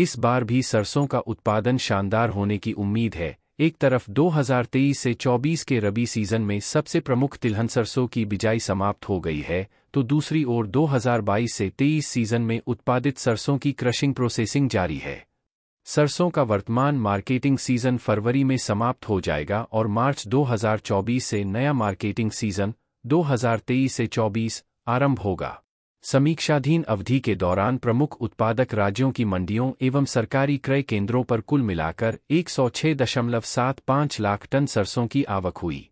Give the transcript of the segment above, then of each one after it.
इस बार भी सरसों का उत्पादन शानदार होने की उम्मीद है एक तरफ 2023 से 24 के रबी सीजन में सबसे प्रमुख तिलहन सरसों की बिजाई समाप्त हो गई है तो दूसरी ओर 2022 से 23 सीजन में उत्पादित सरसों की क्रशिंग प्रोसेसिंग जारी है सरसों का वर्तमान मार्केटिंग सीजन फरवरी में समाप्त हो जाएगा और मार्च 2024 से नया मार्केटिंग सीजन 2023 से 24 आरंभ होगा समीक्षाधीन अवधि के दौरान प्रमुख उत्पादक राज्यों की मंडियों एवं सरकारी क्रय केंद्रों पर कुल मिलाकर 106.75 लाख टन सरसों की आवक हुई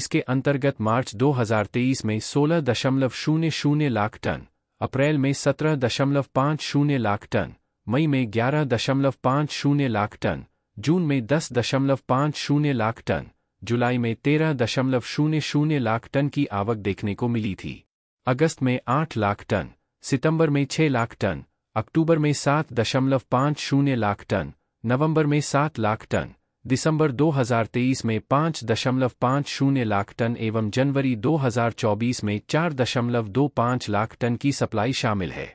इसके अंतर्गत मार्च 2023 में 16.00 लाख टन अप्रैल में 17.50 लाख टन मई में 11.50 लाख टन जून में 10.50 लाख टन जुलाई में 13.00 लाख टन की आवक देखने को मिली थी अगस्त में आठ लाख टन सितंबर में छह लाख टन अक्टूबर में सात दशमलव पाँच शून्य लाख टन नवंबर में सात लाख टन दिसंबर 2023 में पाँच दशमलव पाँच शून्य लाख टन एवं जनवरी 2024 में चार दशमलव दो पाँच लाख टन की सप्लाई शामिल है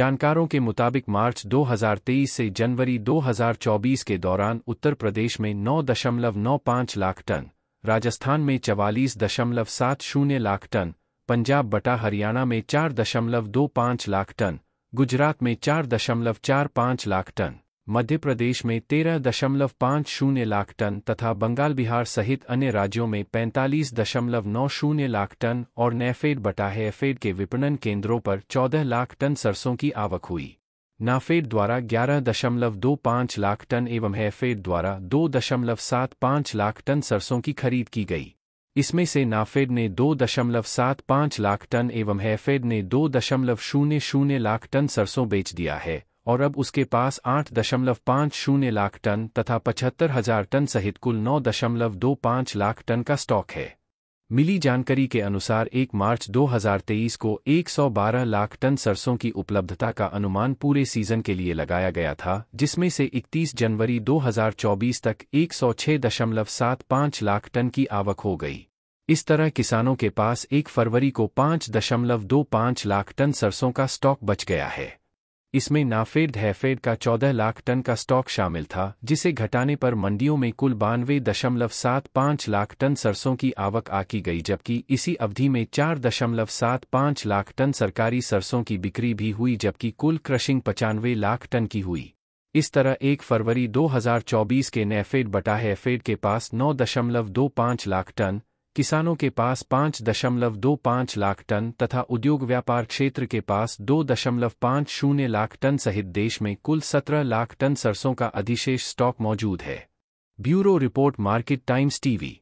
जानकारों के मुताबिक मार्च 2023 से जनवरी 2024 के दौरान उत्तर प्रदेश में नौ नौ दशमलव पांच लाख टन राजस्थान में चवालीस दशमलव सात शून्य लाख टन पंजाब बटा हरियाणा में चार दशमलव दो पाँच लाख टन गुजरात में चार दशमलव चार पाँच लाख टन मध्य प्रदेश में तेरह दशमलव पाँच शून्य लाख टन तथा बंगाल बिहार सहित अन्य राज्यों में पैंतालीस दशमलव नौ शून्य लाख टन और नैफेड बटा हैफेड के विपणन केंद्रों पर चौदह लाख टन सरसों की आवक हुई नाफेड द्वारा ग्यारह दशमलव दो पाँच लाख टन एवं हैफेड द्वारा दो दशमलव सात पाँच लाख टन सरसों की खरीद की गई इसमें से नाफेड ने दो दशमलव सात पाँच लाख टन एवं हैफेड ने दो दशमलव शून्य शून्य लाख टन सरसों बेच दिया है और अब उसके पास आठ दशमलव पाँच शून्य लाख टन तथा पचहत्तर हजार टन सहित कुल नौ दशमलव दो पाँच लाख टन का स्टॉक है मिली जानकारी के अनुसार 1 मार्च 2023 को 112 लाख टन सरसों की उपलब्धता का अनुमान पूरे सीजन के लिए लगाया गया था जिसमें से 31 जनवरी 2024 तक 106.75 लाख टन की आवक हो गई इस तरह किसानों के पास एक फरवरी को पांच दशमलव दो पांच लाख टन सरसों का स्टॉक बच गया है इसमें नाफेड हैफेड का चौदह लाख टन का स्टॉक शामिल था जिसे घटाने पर मंडियों में कुल बानवे दशमलव सात पांच लाख टन सरसों की आवक आकी गई जबकि इसी अवधि में चार दशमलव सात पांच लाख टन सरकारी सरसों की बिक्री भी हुई जबकि कुल क्रशिंग पचानवे लाख टन की हुई इस तरह एक फरवरी 2024 के नेफेड बटा हैफेड के पास 9.25 लाख टन किसानों के पास पांच दशमलव दो पांच लाख टन तथा उद्योग व्यापार क्षेत्र के पास दो दशमलव पांच शून्य लाख टन सहित देश में कुल सत्रह लाख टन सरसों का अधिशेष स्टॉक मौजूद है bureau report market times TV